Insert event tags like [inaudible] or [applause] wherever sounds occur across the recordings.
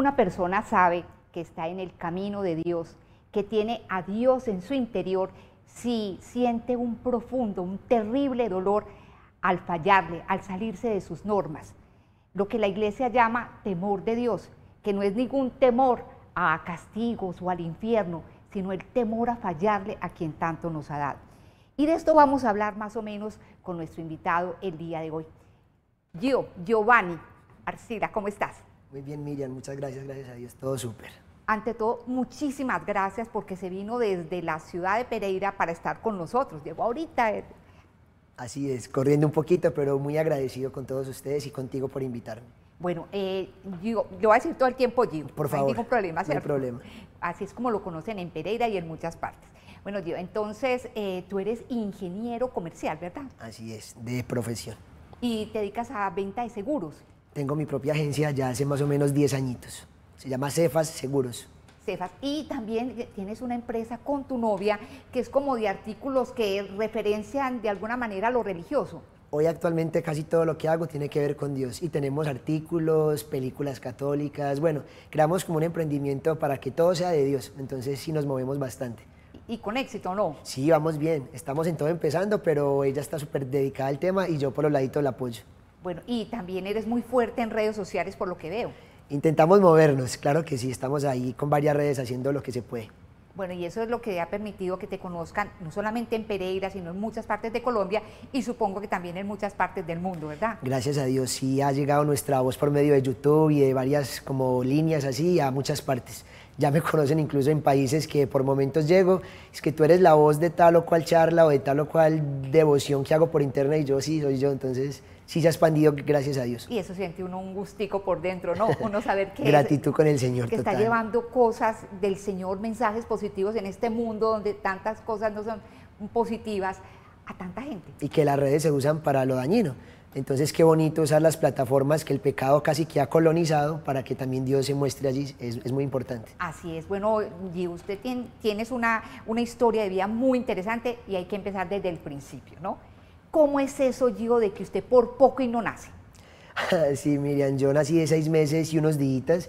Una persona sabe que está en el camino de Dios, que tiene a Dios en su interior, si siente un profundo, un terrible dolor al fallarle, al salirse de sus normas. Lo que la iglesia llama temor de Dios, que no es ningún temor a castigos o al infierno, sino el temor a fallarle a quien tanto nos ha dado. Y de esto vamos a hablar más o menos con nuestro invitado el día de hoy. yo Giovanni Arcila, ¿cómo estás? Muy bien, Miriam, muchas gracias, gracias a Dios, todo súper. Ante todo, muchísimas gracias porque se vino desde la ciudad de Pereira para estar con nosotros. Llegó ahorita. Así es, corriendo un poquito, pero muy agradecido con todos ustedes y contigo por invitarme. Bueno, eh, yo, voy a decir todo el tiempo Gio. Por favor. No hay ningún problema. Así es como lo conocen en Pereira y en muchas partes. Bueno, Diego, entonces eh, tú eres ingeniero comercial, ¿verdad? Así es, de profesión. Y te dedicas a venta de seguros. Tengo mi propia agencia ya hace más o menos 10 añitos. Se llama Cefas Seguros. Cefas. Y también tienes una empresa con tu novia que es como de artículos que referencian de alguna manera lo religioso. Hoy actualmente casi todo lo que hago tiene que ver con Dios y tenemos artículos, películas católicas, bueno, creamos como un emprendimiento para que todo sea de Dios, entonces sí nos movemos bastante. ¿Y con éxito o no? Sí, vamos bien, estamos en todo empezando, pero ella está súper dedicada al tema y yo por los laditos la apoyo. Bueno, y también eres muy fuerte en redes sociales por lo que veo. Intentamos movernos, claro que sí, estamos ahí con varias redes haciendo lo que se puede. Bueno, y eso es lo que ha permitido que te conozcan no solamente en Pereira, sino en muchas partes de Colombia y supongo que también en muchas partes del mundo, ¿verdad? Gracias a Dios, sí ha llegado nuestra voz por medio de YouTube y de varias como líneas así a muchas partes. Ya me [laughs] conocen incluso en países que por momentos llego, es que tú eres la voz de tal o cual charla o de tal o cual devoción que hago por internet y yo sí soy yo, entonces sí se ha expandido, gracias a Dios. Y eso siente uno un gustico por dentro, ¿no? Uno [laughs] saber que... Gratitud con el Señor. Que está llevando cosas del Señor, mensajes positivos en este mundo donde tantas cosas no son positivas a tanta gente. Y que las redes se usan para lo dañino. Entonces, qué bonito usar las plataformas que el pecado casi que ha colonizado para que también Dios se muestre allí. Es, muy importante. Así es. Bueno, y usted tiene, tienes una, una historia de vida muy interesante y hay que empezar desde el principio, ¿no? ¿Cómo es eso, digo de que usted por poco y no nace? [laughs] sí, Miriam, yo nací de seis meses y unos días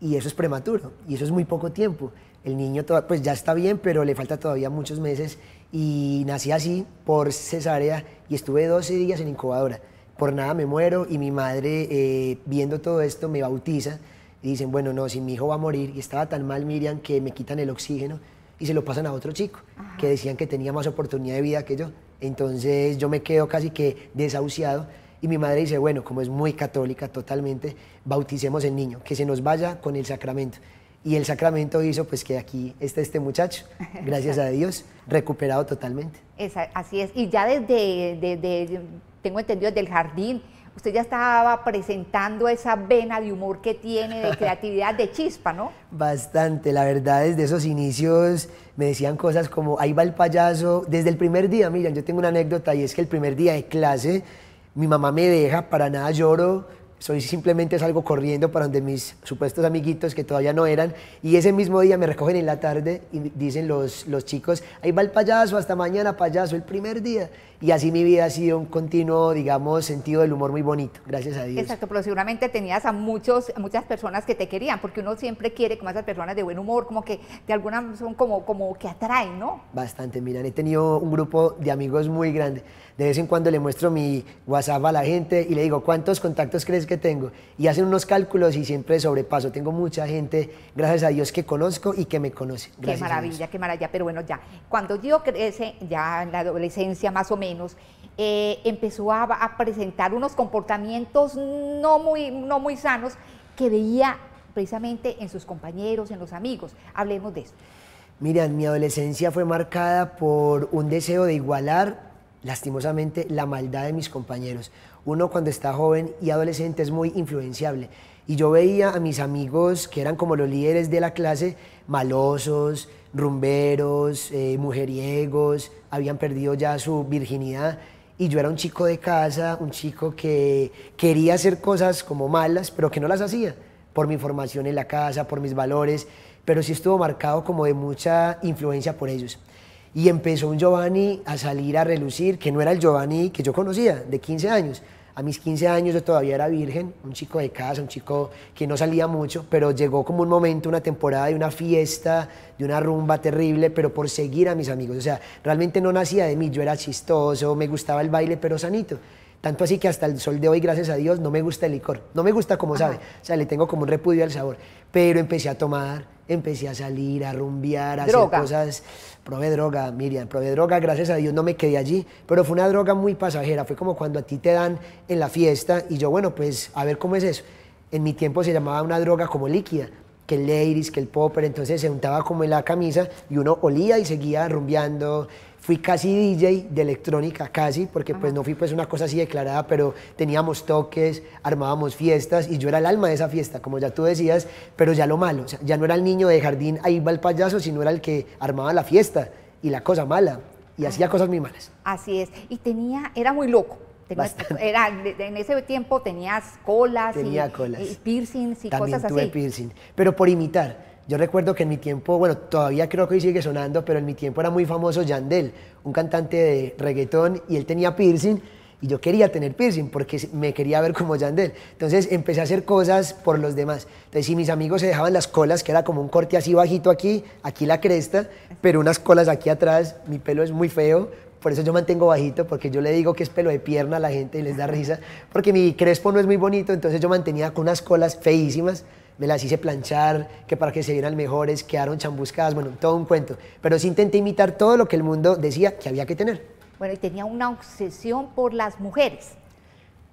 y eso es prematuro y eso es muy poco tiempo. El niño pues ya está bien, pero le falta todavía muchos meses y nací así por cesárea y estuve 12 días en incubadora. Por nada me muero y mi madre eh, viendo todo esto me bautiza y dicen, bueno, no, si mi hijo va a morir y estaba tan mal Miriam que me quitan el oxígeno, y se lo pasan a otro chico que decían que tenía más oportunidad de vida que yo. Entonces yo me quedo casi que desahuciado y mi madre dice, bueno, como es muy católica totalmente, bauticemos el niño, que se nos vaya con el sacramento. Y el sacramento hizo pues que aquí está este muchacho, [laughs] gracias a Dios, recuperado totalmente. así es, y ya desde, desde, tengo entendido, desde el jardín, usted ya estaba presentando esa vena de humor que tiene, de [laughs] creatividad, de chispa, ¿no? Bastante, la verdad, desde esos inicios me decían cosas como, ahí va el payaso, desde el primer día, miren, yo tengo una anécdota y es que el primer día de clase, mi mamá me deja, para nada lloro, soy simplemente salgo corriendo para donde mis supuestos amiguitos que todavía no eran y ese mismo día me recogen en la tarde y dicen los, los chicos, ahí va el payaso, hasta mañana payaso, el primer día y así mi vida ha sido un continuo, digamos, sentido del humor muy bonito, gracias a Dios. Exacto, pero seguramente tenías a muchos, muchas personas que te querían, porque uno siempre quiere como esas personas de buen humor, como que de alguna son como, como que atraen, ¿no? Bastante, mira he tenido un grupo de amigos muy grande. De vez en cuando le muestro mi WhatsApp a la gente y le digo, ¿cuántos contactos crees que tengo? Y hacen unos cálculos y siempre sobrepaso. Tengo mucha gente, gracias a Dios, que conozco y que me conoce. qué maravilla, qué maravilla. Pero bueno, ya, cuando yo crece, ya en la adolescencia más o menos, menos, eh, empezó a, presentar unos comportamientos no muy, no muy sanos que veía precisamente en sus compañeros, en los amigos. Hablemos de eso. Miren, mi adolescencia fue marcada por un deseo de igualar, lastimosamente, la maldad de mis compañeros uno cuando está joven y adolescente es muy influenciable. Y yo veía a mis amigos que eran como los líderes de la clase, malosos, rumberos, eh, mujeriegos, habían perdido ya su virginidad. Y yo era un chico de casa, un chico que quería hacer cosas como malas, pero que no las hacía, por mi formación en la casa, por mis valores, pero sí estuvo marcado como de mucha influencia por ellos. Y empezó un Giovanni a salir a relucir, que no era el Giovanni que yo conocía, de 15 años, a mis 15 años yo todavía era virgen, un chico de casa, un chico que no salía mucho, pero llegó como un momento, una temporada de una fiesta, de una rumba terrible, pero por seguir a mis amigos. O sea, realmente no nacía de mí, yo era chistoso, me gustaba el baile, pero sanito. Tanto así que hasta el sol de hoy, gracias a Dios, no me gusta el licor. No me gusta como sabe. O sea, le tengo como un repudio al sabor. Pero empecé a tomar, empecé a salir, a rumbear, a hacer cosas. Probé droga, Miriam, probé droga, gracias a Dios no me quedé allí, pero fue una droga muy pasajera, fue como cuando a ti te dan en la fiesta y yo, bueno, pues a ver cómo es eso. En mi tiempo se llamaba una droga como líquida, que el ladies, que el popper, entonces se untaba como en la camisa y uno olía y seguía rumbeando, fui casi DJ de electrónica, casi, porque pues no fui pues una cosa así declarada, pero teníamos toques, armábamos fiestas y yo era el alma de esa fiesta, como ya tú decías, pero ya lo malo, o sea, ya no era el niño de jardín, ahí va el payaso, sino era el que armaba la fiesta y la cosa mala y hacía cosas muy malas. Así es, y tenía, era muy loco. [laughs] era, en ese tiempo tenías colas, y, colas. piercings y cosas así. También tuve piercing, pero por imitar yo recuerdo que en mi tiempo, bueno, todavía creo que hoy sigue sonando, pero en mi tiempo era muy famoso Yandel, un cantante de reggaetón, y él tenía piercing, y yo quería tener piercing porque me quería ver como Yandel. Entonces empecé a hacer cosas por los demás. Entonces, si mis amigos se dejaban las colas, que era como un corte así bajito aquí, aquí la cresta, pero unas colas aquí atrás, mi pelo es muy feo, por eso yo mantengo bajito, porque yo le digo que es pelo de pierna a la gente y les da risa, porque mi crespo no es muy bonito, entonces yo mantenía con unas colas feísimas me las hice planchar, que para que se vieran mejores, quedaron chambuscadas, bueno, todo un cuento. Pero sí intenté imitar todo lo que el mundo decía que había que tener. Bueno, y tenía una obsesión por las mujeres.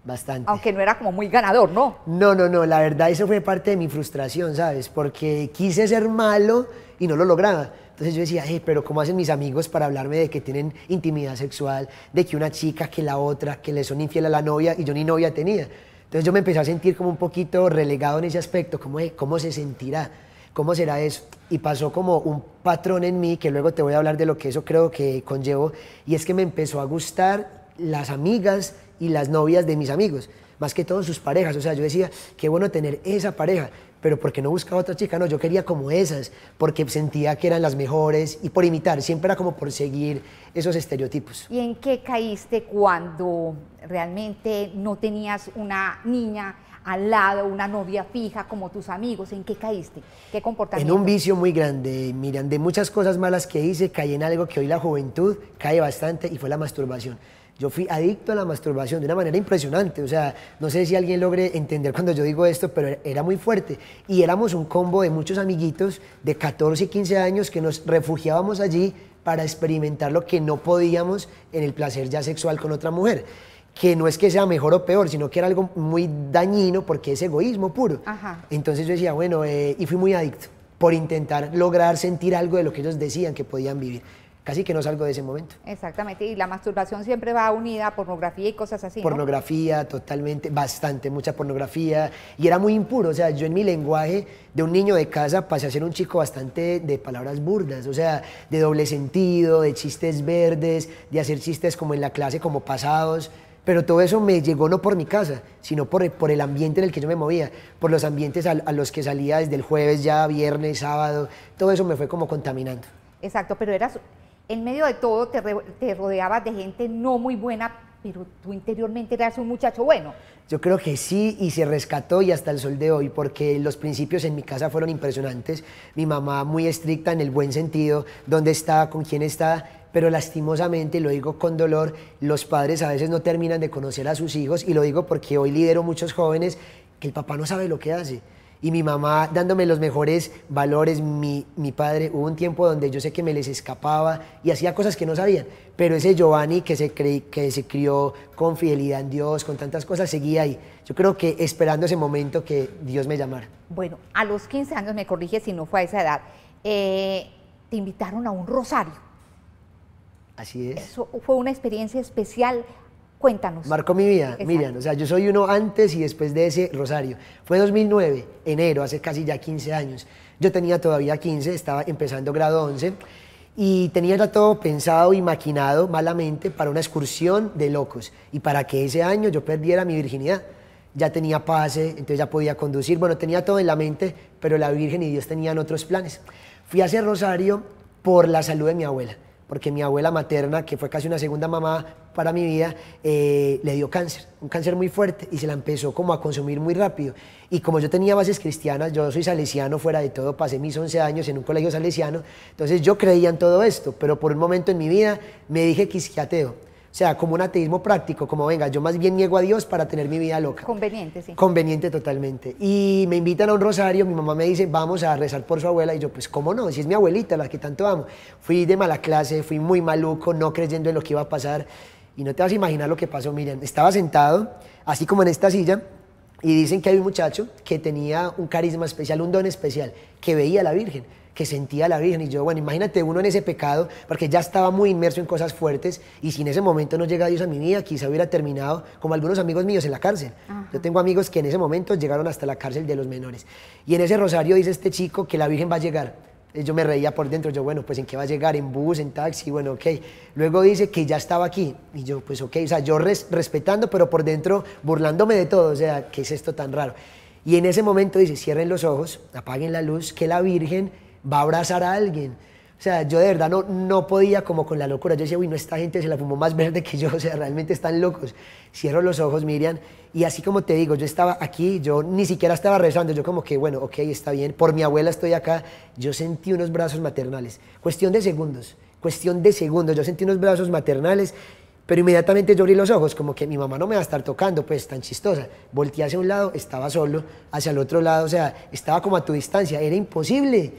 Bastante. Aunque no era como muy ganador, ¿no? No, no, no, la verdad eso fue parte de mi frustración, ¿sabes? Porque quise ser malo y no lo lograba. Entonces yo decía, pero ¿cómo hacen mis amigos para hablarme de que tienen intimidad sexual, de que una chica, que la otra, que le son infiel a la novia y yo ni novia tenía? Entonces yo me empecé a sentir como un poquito relegado en ese aspecto, como cómo se sentirá, cómo será eso. Y pasó como un patrón en mí, que luego te voy a hablar de lo que eso creo que conllevó, y es que me empezó a gustar las amigas y las novias de mis amigos, más que todo sus parejas. O sea, yo decía, qué bueno tener esa pareja, pero porque no buscaba otra chica, no, yo quería como esas, porque sentía que eran las mejores y por imitar, siempre era como por seguir esos estereotipos. ¿Y en qué caíste cuando realmente no tenías una niña al lado, una novia fija como tus amigos? ¿En qué caíste? ¿Qué comportamiento? En un vicio muy grande, Miran, de muchas cosas malas que hice, caí en algo que hoy la juventud cae bastante y fue la masturbación. Yo fui adicto a la masturbación de una manera impresionante. O sea, no sé si alguien logre entender cuando yo digo esto, pero era muy fuerte. Y éramos un combo de muchos amiguitos de 14 y 15 años que nos refugiábamos allí para experimentar lo que no podíamos en el placer ya sexual con otra mujer. Que no es que sea mejor o peor, sino que era algo muy dañino porque es egoísmo puro. Entonces yo decía, bueno, eh, y fui muy adicto por intentar lograr sentir algo de lo que ellos decían que podían vivir casi que no salgo de ese momento. Exactamente, y la masturbación siempre va unida a pornografía y cosas así. Pornografía, totalmente, bastante, mucha pornografía. Y era muy impuro, o sea, yo en mi lenguaje de un niño de casa pasé a ser un chico bastante de palabras burdas, o sea, de doble sentido, de chistes verdes, de hacer chistes como en la clase, como pasados. Pero todo eso me llegó no por mi casa, sino por, por el ambiente en el que yo me movía, por los ambientes a, los que salía desde el jueves ya, viernes, sábado, todo eso me fue como contaminando. Exacto, pero eras en medio de todo te, rodeabas de gente no muy buena, pero tú interiormente eras un muchacho bueno. Yo creo que sí y se rescató y hasta el sol de hoy, porque los principios en mi casa fueron impresionantes. Mi mamá muy estricta en el buen sentido, dónde está, con quién está, pero lastimosamente, lo digo con dolor, los padres a veces no terminan de conocer a sus hijos y lo digo porque hoy lidero muchos jóvenes que el papá no sabe lo que hace y mi mamá dándome los mejores valores, mi, padre. Hubo un tiempo donde yo sé que me les escapaba y hacía cosas que no sabían, pero ese Giovanni que se, que se crió con fidelidad en Dios, con tantas cosas, seguía ahí. Yo creo que esperando ese momento que Dios me llamara. Bueno, a los 15 años, me corrige si no fue a esa edad, eh, te invitaron a un rosario. Así es. Eso fue una experiencia especial. Cuéntanos. Marcó mi vida, Miriam. O sea, yo soy uno antes y después de ese Rosario. Fue 2009, enero, hace casi ya 15 años. Yo tenía todavía 15, estaba empezando grado 11 y tenía ya todo pensado y maquinado malamente para una excursión de locos y para que ese año yo perdiera mi virginidad. Ya tenía pase, entonces ya podía conducir. Bueno, tenía todo en la mente, pero la Virgen y Dios tenían otros planes. Fui a hacer Rosario por la salud de mi abuela porque mi abuela materna, que fue casi una segunda mamá para mi vida, eh, le dio cáncer, un cáncer muy fuerte, y se la empezó como a consumir muy rápido. Y como yo tenía bases cristianas, yo soy salesiano fuera de todo, pasé mis 11 años en un colegio salesiano, entonces yo creía en todo esto, pero por un momento en mi vida me dije que ateo o sea, como un ateísmo práctico, como venga, yo más bien niego a Dios para tener mi vida loca. Conveniente, sí. Conveniente totalmente. Y me invitan a un rosario, mi mamá me dice, vamos a rezar por su abuela, y yo, pues, ¿cómo no? Si es mi abuelita, la que tanto amo. Fui de mala clase, fui muy maluco, no creyendo en lo que iba a pasar, y no te vas a imaginar lo que pasó, Miriam. estaba sentado, así como en esta silla, y dicen que hay un muchacho que tenía un carisma especial, un don especial, que veía a la Virgen que sentía la Virgen. Y yo, bueno, imagínate uno en ese pecado, porque ya estaba muy inmerso en cosas fuertes, y si en ese momento no llega Dios a mi vida, quizá hubiera terminado como algunos amigos míos en la cárcel. Yo tengo amigos que en ese momento llegaron hasta la cárcel de los menores. Y en ese rosario dice este chico que la Virgen va a llegar. Eh, yo me reía por dentro, yo, bueno, pues en qué va a llegar, en bus, en taxi, bueno, ok. Luego dice que ya estaba aquí, y yo, pues ok, o sea, yo respetando, pero por dentro burlándome de todo, o sea, ¿qué es esto tan raro? Y en ese momento dice, cierren los ojos, apaguen la luz, que la Virgen va a abrazar a alguien. O sea, yo de verdad no, no podía como con la locura. Yo decía, uy, no, esta gente se la fumó más [laughs] verde que yo, o sea, realmente están locos. Cierro los ojos, Miriam, y así como te digo, yo estaba aquí, yo ni siquiera estaba rezando, yo como que, bueno, ok, está bien, por mi abuela estoy acá, yo sentí unos brazos maternales. Cuestión de segundos, cuestión de segundos, yo sentí unos brazos maternales pero inmediatamente yo abrí los ojos, como que mi mamá no me va a estar tocando, pues tan chistosa. Volté hacia un lado, estaba solo, hacia el otro lado, o sea, estaba como a tu distancia, era imposible.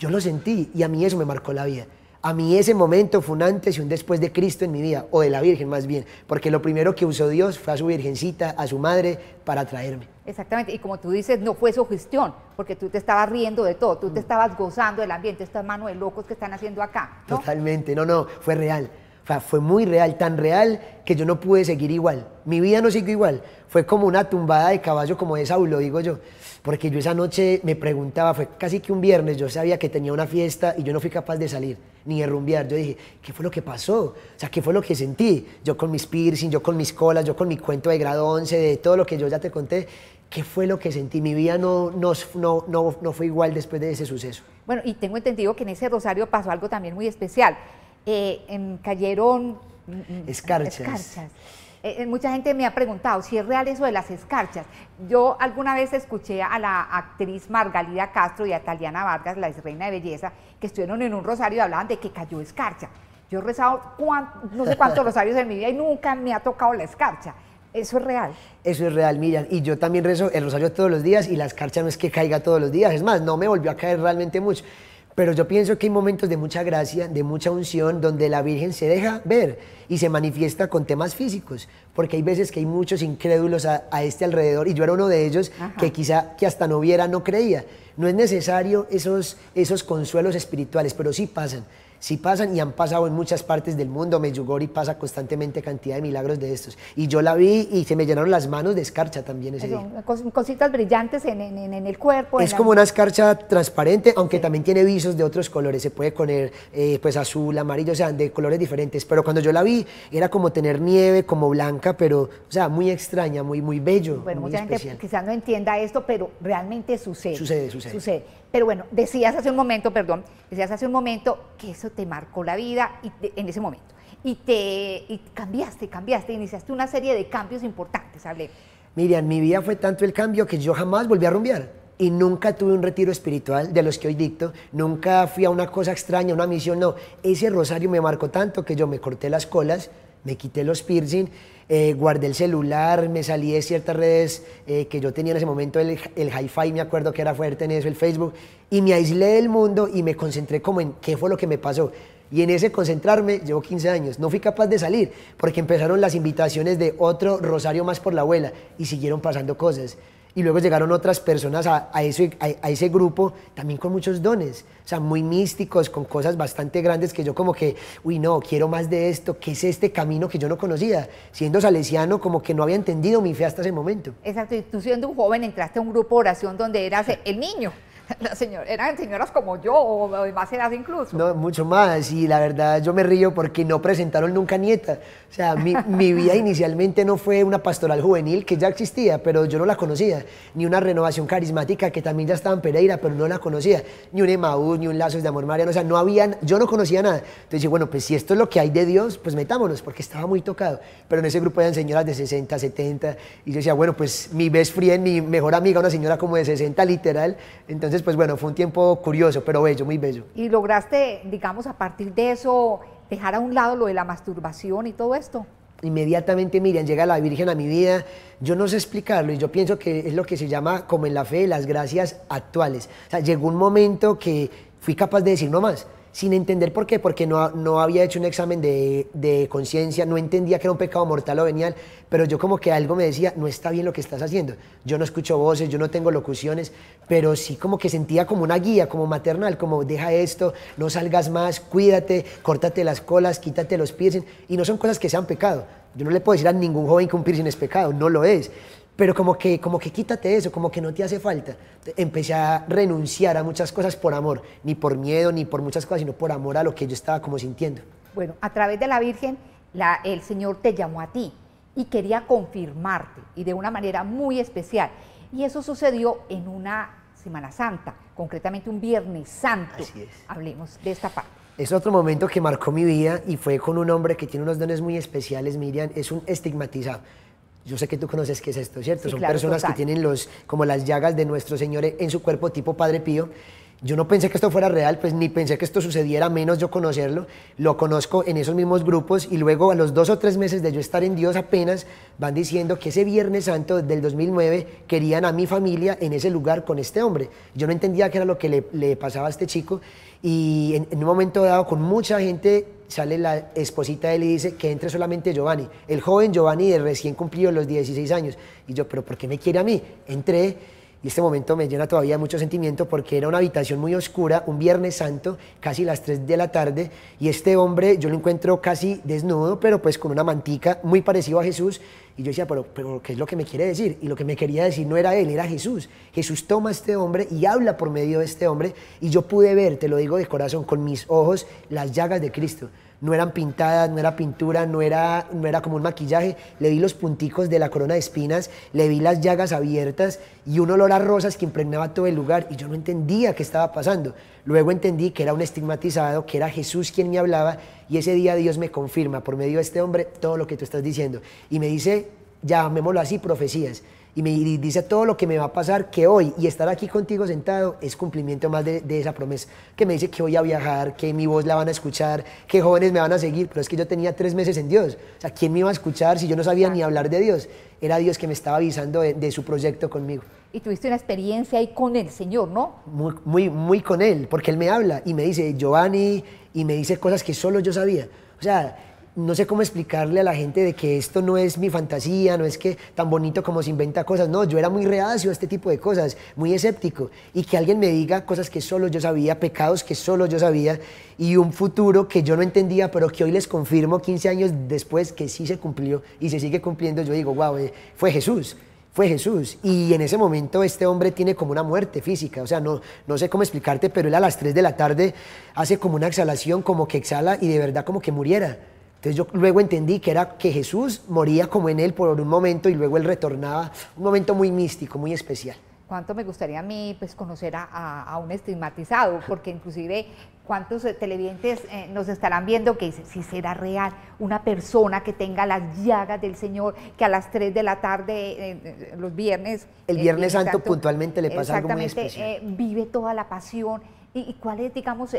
Yo lo sentí y a mí eso me marcó la vida. A mí ese momento fue un antes y un después de Cristo en mi vida, o de la Virgen más bien, porque lo primero que usó Dios fue a su Virgencita, a su madre, para traerme. Exactamente, y como tú dices, no fue su gestión, porque tú te estabas riendo de todo, tú te mm. estabas gozando del ambiente, estas manos de locos que están haciendo acá. Totalmente, no, no, fue real. O fue muy real, tan real que yo no pude seguir igual. Mi vida no siguió igual. Fue como una tumbada de caballo como de lo digo yo. Porque yo esa noche me preguntaba, fue casi que un viernes, yo sabía que tenía una fiesta y yo no fui capaz de salir ni de rumbear. Yo dije, ¿qué fue lo que pasó? O sea, ¿qué fue lo que sentí? Yo con mis piercings, yo con mis colas, yo con mi cuento de grado 11, de todo lo que yo ya te conté. ¿Qué fue lo que sentí? Mi vida no, no, no fue igual después de ese suceso. Bueno, y tengo entendido que en ese Rosario pasó algo también muy especial. Eh, en cayeron mm, mm, escarchas. Eh, eh, mucha gente me ha preguntado si es real eso de las escarchas. Yo alguna vez escuché a la actriz Margalida Castro y a Taliana Vargas, la reina de belleza, que estuvieron en un rosario y hablaban de que cayó escarcha. Yo he rezado no sé cuántos [laughs] rosarios en mi vida y nunca me ha tocado la escarcha. Eso es real. Eso es real, Miriam. Y yo también rezo el rosario todos los días y la escarcha no es que caiga todos los días. Es más, no me volvió a caer realmente mucho. Pero yo pienso que hay momentos de mucha gracia, de mucha unción, donde la Virgen se deja ver y se manifiesta con temas físicos, porque hay veces que hay muchos incrédulos a, este alrededor, y yo era uno de ellos que quizá que hasta no viera, no creía. No es necesario esos, esos consuelos espirituales, pero sí pasan. Si pasan y han pasado en muchas partes del mundo, Medjugorje pasa constantemente cantidad de milagros de estos. Y yo la vi y se me llenaron las manos de escarcha también ese Cositas brillantes en, el cuerpo. Es como una escarcha transparente, aunque también tiene visos de otros colores. Se puede poner eh, pues azul, amarillo, o sea, de colores diferentes. Pero cuando yo la vi era como tener nieve, como blanca, pero, o sea, muy extraña, muy, muy bello. Bueno, mucha gente quizás no entienda esto, pero realmente sucede. Sucede, sucede. Sucede. Pero bueno, decías hace un momento, perdón, decías hace un momento que eso te marcó la vida y en ese momento. Y te cambiaste, cambiaste, iniciaste una serie de cambios importantes, hablé. Miriam, mi vida fue tanto el cambio que yo jamás volví a rumbear y nunca tuve un retiro espiritual de los que hoy dicto, nunca fui a una cosa extraña, una misión, no. Ese rosario me marcó tanto que yo me corté las colas, me quité los piercing, eh, guardé el celular, me salí de ciertas redes eh, que yo tenía en ese momento, el, el hi-fi, me acuerdo que era fuerte en eso, el Facebook, y me aislé del mundo y me concentré como en qué fue lo que me pasó. Y en ese concentrarme, llevo 15 años, no fui capaz de salir, porque empezaron las invitaciones de otro Rosario más por la abuela y siguieron pasando cosas y luego llegaron otras personas a, a, ese, a, ese grupo también con muchos dones, o sea, muy místicos, con cosas bastante grandes que yo como que, uy, no, quiero más de esto, ¿qué es este camino que yo no conocía? Siendo salesiano como que no había entendido mi fe hasta ese momento. Exacto, y tú siendo un joven entraste a un grupo de oración donde eras [laughs] el niño. [laughs] señora, eran señoras como yo, o más edad incluso. No, mucho más, y la verdad yo me río porque no presentaron nunca nieta. O sea, mi, [laughs] mi vida inicialmente no fue una pastoral juvenil que ya existía, pero yo no la conocía, ni una renovación carismática que también ya estaba en Pereira, pero no la conocía, ni un Emaús, ni un Lazos de Amor Mariano, o sea, no habían, yo no conocía nada. Entonces bueno, pues si esto es lo que hay de Dios, pues metámonos, porque estaba muy tocado. Pero en ese grupo eran señoras de 60, 70, y yo decía, bueno, pues mi best friend, mi mejor amiga, una señora como de 60 literal, entonces pues bueno, fue un tiempo curioso, pero bello, muy bello. ¿Y lograste, digamos, a partir de eso, dejar a un lado lo de la masturbación y todo esto? Inmediatamente, Miriam, llega la Virgen a mi vida. Yo no sé explicarlo y yo pienso que es lo que se llama, como en la fe, las gracias actuales. O sea, llegó un momento que fui capaz de decir no más sin entender por qué, porque no, no había hecho un examen de, de conciencia, no entendía que era un pecado mortal o venial, pero yo como que algo me decía, no está bien lo que estás haciendo. Yo no escucho voces, yo no tengo locuciones, pero sí como que sentía como una guía, como maternal, como deja esto, no salgas más, cuídate, córtate las colas, quítate los piercings, y no son cosas que sean pecado. Yo no le puedo decir a ningún joven que un piercing es pecado, no lo es pero como que, como que quítate eso, como que no te hace falta. Empecé a renunciar a muchas cosas por amor, ni por miedo, ni por muchas cosas, sino por amor a lo que yo estaba como sintiendo. Bueno, a través de la Virgen, el Señor te llamó a ti y quería confirmarte, y de una manera muy especial. Y eso sucedió en una Semana Santa, concretamente un Viernes Santo. Así es. Hablemos de esta parte. Es otro momento que marcó mi vida y fue con un hombre que tiene unos dones muy especiales, Miriam, es un estigmatizado. Yo sé que tú conoces qué es esto, ¿cierto? Son personas que tienen los, como las llagas de nuestro Señor en su cuerpo, tipo Padre Pío, yo no pensé que esto fuera real, pues ni pensé que esto sucediera, menos yo conocerlo. Lo conozco en esos mismos grupos y luego a los dos o tres meses de yo estar en Dios apenas van diciendo que ese Viernes Santo del 2009 querían a mi familia en ese lugar con este hombre. Yo no entendía qué era lo que le, pasaba a este chico y en, un momento dado con mucha gente sale la esposita de él y dice que entre solamente Giovanni, el joven Giovanni de recién cumplido los 16 años. Y yo, pero ¿por qué me quiere a mí? Entré y este momento me llena todavía de mucho sentimiento porque era una habitación muy oscura, un Viernes Santo, casi las 3 de la tarde, y este hombre yo lo encuentro casi desnudo, pero pues con una mantica muy parecido a Jesús, y yo decía, pero, pero ¿qué es lo que me quiere decir? Y lo que me quería decir no era él, era Jesús. Jesús toma a este hombre y habla por medio de este hombre, y yo pude ver, te lo digo de corazón, con mis ojos, las llagas de Cristo no eran pintadas, no era pintura, no era, no era como un maquillaje. Le vi los punticos de la corona de espinas, le vi las llagas abiertas y un olor a rosas que impregnaba todo el lugar y yo no entendía qué estaba pasando. Luego entendí que era un estigmatizado, que era Jesús quien me hablaba y ese día Dios me confirma por medio de este hombre todo lo que tú estás diciendo y me dice, llamémoslo así, profecías y me dice todo lo que me va a pasar, que hoy y estar aquí contigo sentado es cumplimiento más de, esa promesa, que me dice que voy a viajar, que mi voz la van a escuchar, que jóvenes me van a seguir, pero es que yo tenía tres meses en Dios, o sea, ¿quién me iba a escuchar si yo no sabía ni hablar de Dios? Era Dios que me estaba avisando de, su proyecto conmigo. Y tuviste una experiencia ahí con el Señor, ¿no? Muy, muy, muy con Él, porque Él me habla y me dice, Giovanni, y me dice cosas que solo yo sabía. O sea, no sé cómo explicarle a la gente de que esto no es mi fantasía, no es que tan bonito como se inventa cosas. No, yo era muy reacio a este tipo de cosas, muy escéptico. Y que alguien me diga cosas que solo yo sabía, pecados que solo yo sabía y un futuro que yo no entendía, pero que hoy les confirmo 15 años después que sí se cumplió y se sigue cumpliendo. Yo digo, wow, eh, fue Jesús fue Jesús. Y en ese momento este hombre tiene como una muerte física, o sea, no, no sé cómo explicarte, pero él a las 3 de la tarde hace como una exhalación, como que exhala y de verdad como que muriera. Entonces yo luego entendí que era que Jesús moría como en él por un momento y luego él retornaba, un momento muy místico, muy especial. Cuánto me gustaría a mí pues, conocer a, un estigmatizado, porque inclusive cuántos eh, televidentes eh, nos estarán viendo que si será real una persona que tenga las llagas del Señor, que a las 3 de la tarde, eh, los viernes... El Viernes, Santo, puntualmente le pasa algo muy especial. vive toda la pasión ¿Y, cuál es, digamos,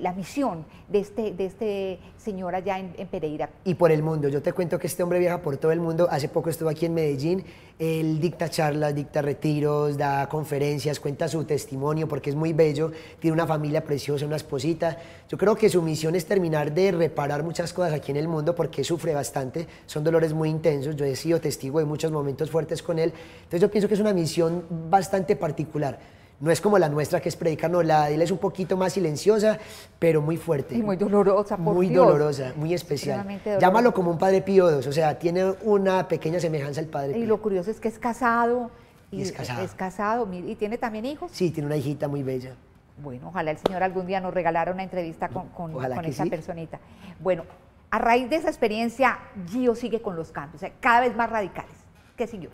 la misión de este, de este señor allá en, en, Pereira? Y por el mundo. Yo te cuento que este hombre viaja por todo el mundo. Hace poco estuvo aquí en Medellín. Él dicta charlas, dicta retiros, da conferencias, cuenta su testimonio porque es muy bello. Tiene una familia preciosa, una esposita. Yo creo que su misión es terminar de reparar muchas cosas aquí en el mundo porque sufre bastante. Son dolores muy intensos. Yo he sido testigo de muchos momentos fuertes con él. Entonces yo pienso que es una misión bastante particular no es como la nuestra que es la de él es un poquito más silenciosa, pero muy fuerte. Y muy dolorosa, por Muy dolorosa, muy especial. Llámalo como un Padre Pío o sea, tiene una pequeña semejanza al Padre Pío. Y lo curioso es que es casado. Y, es casado. y tiene también hijos. Sí, tiene una hijita muy bella. Bueno, ojalá el Señor algún día nos regalara una entrevista con, esa personita. Bueno, a raíz de esa experiencia, Gio sigue con los cambios, o sea, cada vez más radicales. ¿Qué siguió?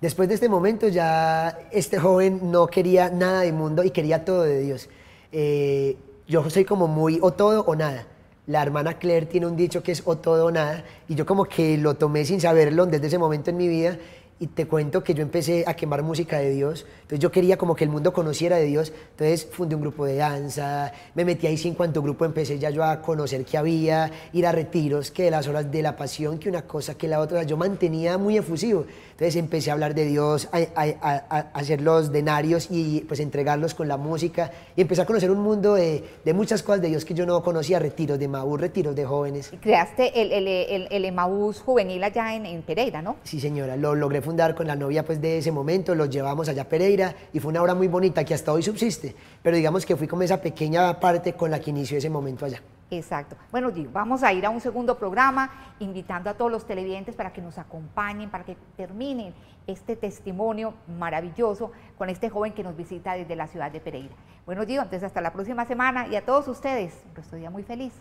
Después de este momento ya este joven no quería nada de mundo y quería todo de Dios. Eh, yo soy como muy o todo o nada. La hermana Claire tiene un dicho que es o todo o nada y yo como que lo tomé sin saberlo desde ese momento en mi vida y te cuento que yo empecé a quemar música de Dios, entonces yo quería como que el mundo conociera de Dios, entonces fundé un grupo de danza, me metí ahí sin cuanto grupo, empecé ya yo a conocer qué había, ir a retiros, que las horas de la pasión, que una cosa, que la otra, yo mantenía muy efusivo, entonces empecé a hablar de Dios, a, hacer los denarios y pues entregarlos con la música, y empecé a conocer un mundo de, de muchas cosas de Dios que yo no conocía, retiros de maú retiros de jóvenes. Creaste el, el, el, Emaús juvenil allá en, en, Pereira, ¿no? Sí señora, lo logré dar con la novia pues de ese momento, los llevamos allá Pereira y fue una obra muy bonita que hasta hoy subsiste, pero digamos que fui como esa pequeña parte con la que inició ese momento allá. Exacto. Bueno, vamos a ir a un segundo programa invitando a todos los televidentes para que nos acompañen, para que terminen este testimonio maravilloso con este joven que nos visita desde la ciudad de Pereira. Bueno, Gio, entonces hasta la próxima semana y a todos ustedes, un resto día muy feliz.